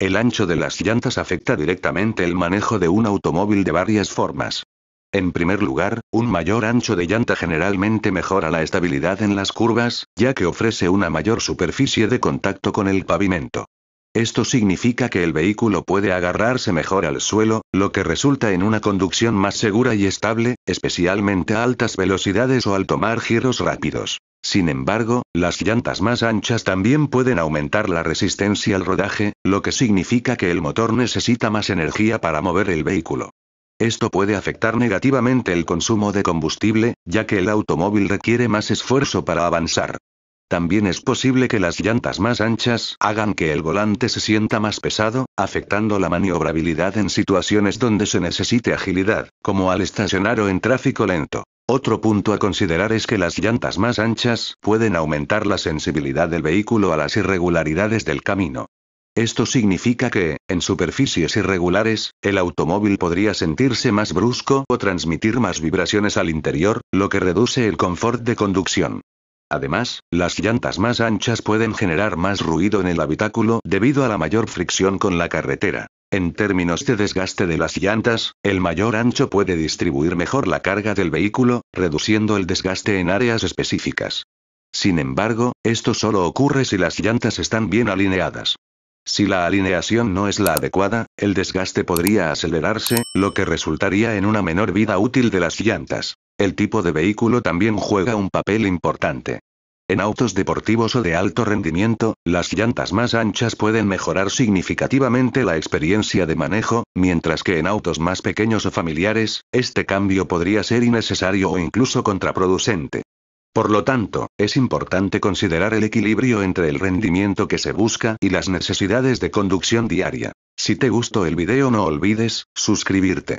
El ancho de las llantas afecta directamente el manejo de un automóvil de varias formas. En primer lugar, un mayor ancho de llanta generalmente mejora la estabilidad en las curvas, ya que ofrece una mayor superficie de contacto con el pavimento. Esto significa que el vehículo puede agarrarse mejor al suelo, lo que resulta en una conducción más segura y estable, especialmente a altas velocidades o al tomar giros rápidos. Sin embargo, las llantas más anchas también pueden aumentar la resistencia al rodaje, lo que significa que el motor necesita más energía para mover el vehículo. Esto puede afectar negativamente el consumo de combustible, ya que el automóvil requiere más esfuerzo para avanzar. También es posible que las llantas más anchas hagan que el volante se sienta más pesado, afectando la maniobrabilidad en situaciones donde se necesite agilidad, como al estacionar o en tráfico lento. Otro punto a considerar es que las llantas más anchas pueden aumentar la sensibilidad del vehículo a las irregularidades del camino. Esto significa que, en superficies irregulares, el automóvil podría sentirse más brusco o transmitir más vibraciones al interior, lo que reduce el confort de conducción. Además, las llantas más anchas pueden generar más ruido en el habitáculo debido a la mayor fricción con la carretera. En términos de desgaste de las llantas, el mayor ancho puede distribuir mejor la carga del vehículo, reduciendo el desgaste en áreas específicas. Sin embargo, esto solo ocurre si las llantas están bien alineadas. Si la alineación no es la adecuada, el desgaste podría acelerarse, lo que resultaría en una menor vida útil de las llantas. El tipo de vehículo también juega un papel importante. En autos deportivos o de alto rendimiento, las llantas más anchas pueden mejorar significativamente la experiencia de manejo, mientras que en autos más pequeños o familiares, este cambio podría ser innecesario o incluso contraproducente. Por lo tanto, es importante considerar el equilibrio entre el rendimiento que se busca y las necesidades de conducción diaria. Si te gustó el video no olvides, suscribirte.